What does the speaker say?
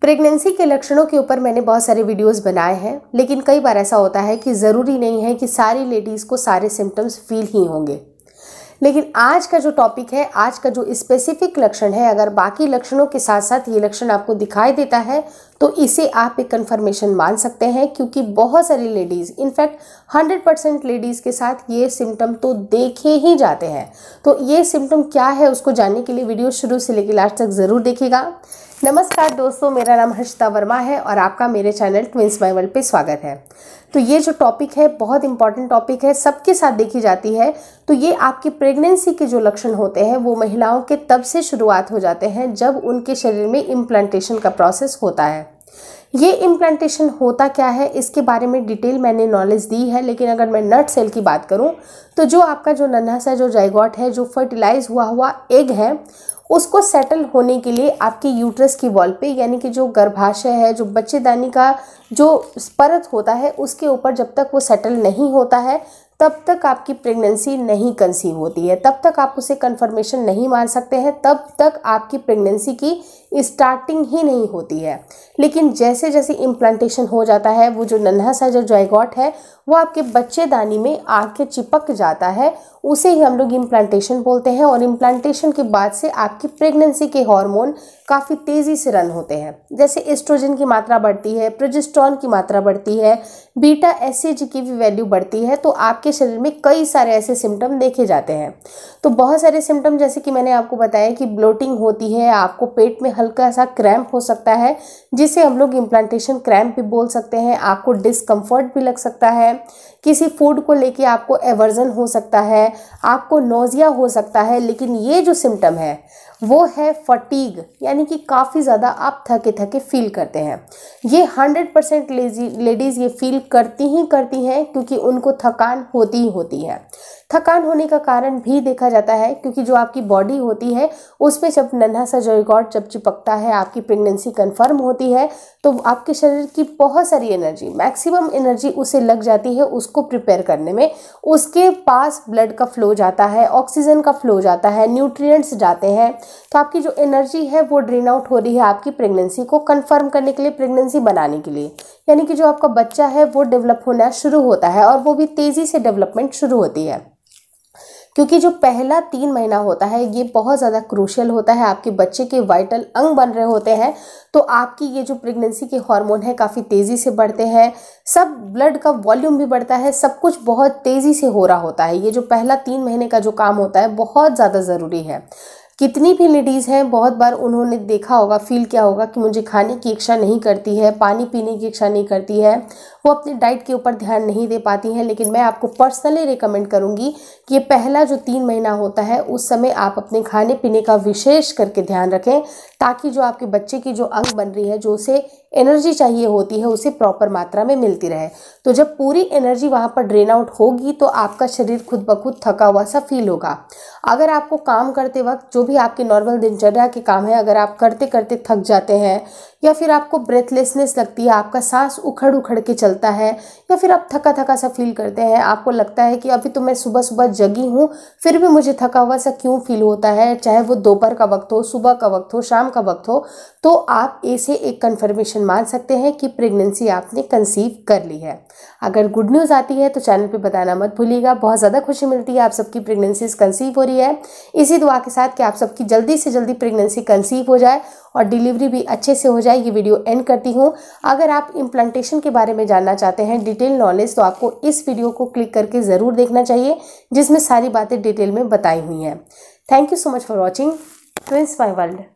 pregnancy के लक्षणों के ऊपर मैंने बहुत सारे वीडियोस बनाए हैं लेकिन कई बार ऐसा होता है कि ज़रूरी नहीं है कि सारी लेडीज़ को सारे सिम्टम्स फील ही होंगे लेकिन आज का जो टॉपिक है आज का जो स्पेसिफिक लक्षण है अगर बाकी लक्षणों के साथ साथ ये लक्षण आपको दिखाई देता है तो इसे आप एक कन्फर्मेशन मान सकते हैं क्योंकि बहुत सारी लेडीज़ इनफैक्ट 100 परसेंट लेडीज़ के साथ ये सिम्टम तो देखे ही जाते हैं तो ये सिम्टम क्या है उसको जानने के लिए वीडियो शुरू से लेकर लास्ट तक ज़रूर देखेगा नमस्कार दोस्तों मेरा नाम हर्षिता वर्मा है और आपका मेरे चैनल ट्विंस वर्ल्ड पर स्वागत है तो ये जो टॉपिक है बहुत इंपॉर्टेंट टॉपिक है सबके साथ देखी जाती है तो ये आपकी प्रेगनेंसी के जो लक्षण होते हैं वो महिलाओं के तब से शुरुआत हो जाते हैं जब उनके शरीर में इम्प्लांटेशन का प्रोसेस होता है ये इम्प्लांटेशन होता क्या है इसके बारे में डिटेल मैंने नॉलेज दी है लेकिन अगर मैं नट सेल की बात करूं तो जो आपका जो नन्हा सा जो जाइगॉट है जो फर्टिलाइज हुआ हुआ एग है उसको सेटल होने के लिए आपके यूट्रस की वॉल पे यानी कि जो गर्भाशय है जो बच्चेदानी का जो परत होता है उसके ऊपर जब तक वो सेटल नहीं होता है तब तक आपकी प्रेगनेंसी नहीं कंसीव होती है तब तक आप उसे कंफर्मेशन नहीं मान सकते हैं तब तक आपकी प्रेगनेंसी की स्टार्टिंग ही नहीं होती है लेकिन जैसे जैसे इम्प्लांटेशन हो जाता है वो जो नन्हा सा जो जयगॉट है वो आपके बच्चेदानी में आके चिपक जाता है उसे ही हम लोग इम्प्लांटेशन बोलते हैं और इम्प्लांटेशन के बाद से आपकी प्रेगनेंसी के हार्मोन काफ़ी तेज़ी से रन होते हैं जैसे एस्ट्रोजन की मात्रा बढ़ती है प्रोजेस्ट्रॉन की मात्रा बढ़ती है बीटा एस की भी वैल्यू बढ़ती है तो आपके शरीर में कई सारे ऐसे सिम्टम देखे जाते हैं तो बहुत सारे सिम्टम जैसे कि मैंने आपको बताया कि ब्लोटिंग होती है आपको पेट में हल्का सा क्रैम्प हो सकता है जिसे हम लोग इम्प्लांटेशन क्रैम्प भी बोल सकते हैं आपको डिसकम्फर्ट भी लग सकता है किसी फूड को लेके आपको एवर्जन हो सकता है आपको नोज़िया हो सकता है लेकिन ये जो सिम्टम है वो है फटीग यानी कि काफ़ी ज़्यादा आप थके थके फील करते हैं ये हंड्रेड परसेंट लेडीज़ ये फील करती ही करती हैं क्योंकि उनको थकान होती ही होती है थकान होने का कारण भी देखा जाता है क्योंकि जो आपकी बॉडी होती है उस पर जब नन्हा सा रिकॉर्ड जब चिपकता है आपकी प्रेगनेंसी कन्फर्म होती है तो आपके शरीर की बहुत सारी एनर्जी मैक्सिमम एनर्जी उसे लग जाती है उसको प्रिपेयर करने में उसके पास ब्लड का फ्लो जाता है ऑक्सीजन का फ्लो जाता है न्यूट्रियट्स जाते हैं तो आपकी जो एनर्जी है वो ड्रेन आउट हो रही है आपकी प्रेगनेंसी को कन्फर्म करने के लिए प्रेगनेंसी बनाने के लिए यानी कि जो आपका बच्चा है वो डेवलप होना शुरू होता है और वो भी तेज़ी से डेवलपमेंट शुरू होती है क्योंकि जो पहला तीन महीना होता है ये बहुत ज़्यादा क्रूशल होता है आपके बच्चे के वाइटल अंग बन रहे होते हैं तो आपकी ये जो प्रेगनेंसी के हार्मोन है काफ़ी तेज़ी से बढ़ते हैं सब ब्लड का वॉल्यूम भी बढ़ता है सब कुछ बहुत तेज़ी से हो रहा होता है ये जो पहला तीन महीने का जो काम होता है बहुत ज़्यादा ज़रूरी है कितनी भी लेडीज़ हैं बहुत बार उन्होंने देखा होगा फील किया होगा कि मुझे खाने की इच्छा नहीं करती है पानी पीने की इच्छा नहीं करती है वो अपनी डाइट के ऊपर ध्यान नहीं दे पाती हैं लेकिन मैं आपको पर्सनली रिकमेंड करूँगी कि ये पहला जो तीन महीना होता है उस समय आप अपने खाने पीने का विशेष करके ध्यान रखें ताकि जो आपके बच्चे की जो अंग बन रही है जो उसे एनर्जी चाहिए होती है उसे प्रॉपर मात्रा में मिलती रहे तो जब पूरी एनर्जी वहाँ पर ड्रेन आउट होगी तो आपका शरीर खुद ब खुद थका हुआ सा फील होगा अगर आपको काम करते वक्त जो भी आपके नॉर्मल दिनचर्या के काम है अगर आप करते करते थक जाते हैं या फिर आपको ब्रेथलेसनेस लगती है आपका सांस उखड़ उखड़ के चलता है या फिर आप थका थका सा फील करते हैं आपको लगता है कि अभी तो मैं सुबह सुबह जगी हूँ फिर भी मुझे थका हुआ सा क्यों फील होता है चाहे वो दोपहर का वक्त हो सुबह का वक्त हो शाम का वक्त हो तो आप ऐसे एक कन्फर्मेशन एक्सप्रेशन मान सकते हैं कि प्रेगनेंसी आपने कंसीव कर ली है अगर गुड न्यूज़ आती है तो चैनल पे बताना मत भूलिएगा बहुत ज़्यादा खुशी मिलती है आप सबकी प्रेगनेंसीज कंसीव हो रही है इसी दुआ के साथ कि आप सबकी जल्दी से जल्दी प्रेगनेंसी कंसीव हो जाए और डिलीवरी भी अच्छे से हो जाए ये वीडियो एंड करती हूँ अगर आप इम्प्लांटेशन के बारे में जानना चाहते हैं डिटेल नॉलेज तो आपको इस वीडियो को क्लिक करके ज़रूर देखना चाहिए जिसमें सारी बातें डिटेल में बताई हुई हैं thank you so much for watching twins my world